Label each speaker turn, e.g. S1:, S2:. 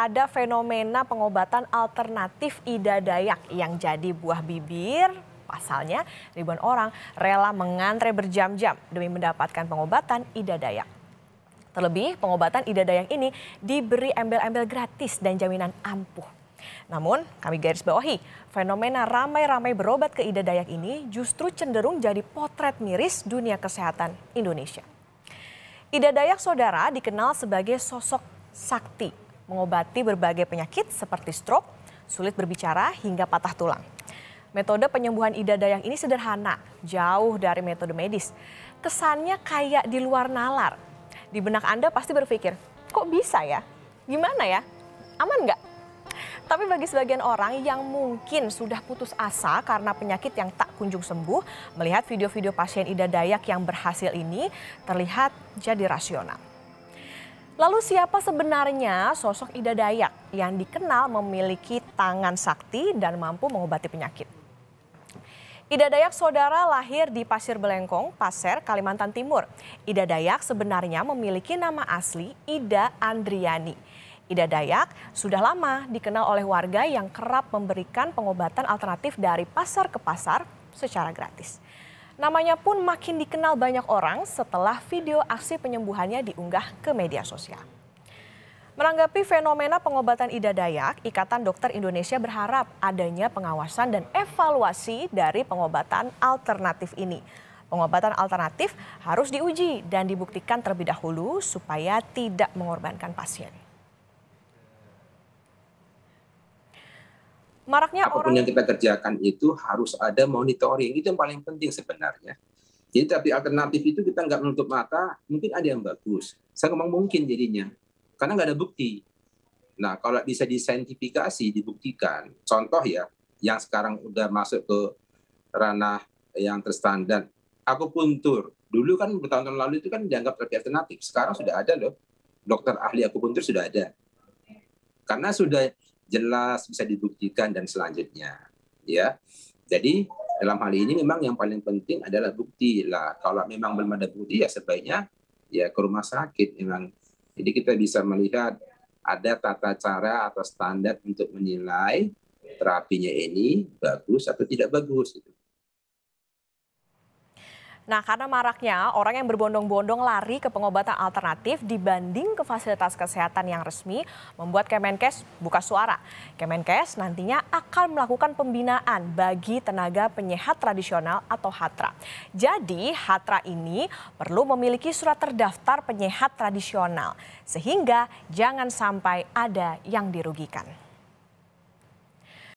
S1: ada fenomena pengobatan alternatif Ida Dayak yang jadi buah bibir Pasalnya, ribuan orang rela mengantre berjam-jam demi mendapatkan pengobatan Ida Dayak. Terlebih, pengobatan Ida Dayak ini diberi embel-embel gratis dan jaminan ampuh. Namun, kami garis bawahi, fenomena ramai-ramai berobat ke Ida Dayak ini justru cenderung jadi potret miris dunia kesehatan Indonesia. Ida Dayak Saudara dikenal sebagai sosok sakti mengobati berbagai penyakit seperti stroke, sulit berbicara, hingga patah tulang. Metode penyembuhan Ida Dayang ini sederhana, jauh dari metode medis. Kesannya kayak di luar nalar. Di benak Anda pasti berpikir, kok bisa ya? Gimana ya? Aman nggak? Tapi bagi sebagian orang yang mungkin sudah putus asa karena penyakit yang tak kunjung sembuh, melihat video-video pasien Ida Dayak yang berhasil ini terlihat jadi rasional. Lalu siapa sebenarnya sosok Ida Dayak yang dikenal memiliki tangan sakti dan mampu mengobati penyakit? Ida Dayak saudara lahir di Pasir Belengkong, Pasir, Kalimantan Timur. Ida Dayak sebenarnya memiliki nama asli Ida Andriani. Ida Dayak sudah lama dikenal oleh warga yang kerap memberikan pengobatan alternatif dari pasar ke pasar secara gratis. Namanya pun makin dikenal banyak orang setelah video aksi penyembuhannya diunggah ke media sosial. Menanggapi fenomena pengobatan Ida Dayak, Ikatan Dokter Indonesia berharap adanya pengawasan dan evaluasi dari pengobatan alternatif ini. Pengobatan alternatif harus diuji dan dibuktikan terlebih dahulu supaya tidak mengorbankan pasien. maraknya apapun orang... yang kita
S2: kerjakan itu harus ada monitoring itu yang paling penting sebenarnya jadi tapi alternatif itu kita nggak menutup mata mungkin ada yang bagus saya ngomong mungkin jadinya karena nggak ada bukti nah kalau bisa disentifikasi dibuktikan contoh ya yang sekarang udah masuk ke ranah yang terstandar Aku puntur dulu kan bertahun-tahun lalu itu kan dianggap terapi alternatif sekarang sudah ada loh dokter ahli aku puntur sudah ada karena sudah jelas bisa dibuktikan dan selanjutnya ya jadi dalam hal ini memang yang paling penting adalah bukti lah kalau memang belum ada bukti ya sebaiknya ya ke rumah sakit memang jadi kita bisa melihat ada tata cara atau standar untuk menilai terapinya ini bagus atau tidak bagus gitu.
S1: Nah, karena maraknya orang yang berbondong-bondong lari ke pengobatan alternatif dibanding ke fasilitas kesehatan yang resmi, membuat Kemenkes buka suara. Kemenkes nantinya akan melakukan pembinaan bagi tenaga penyehat tradisional atau HATRA. Jadi, HATRA ini perlu memiliki surat terdaftar penyehat tradisional sehingga jangan sampai ada yang dirugikan.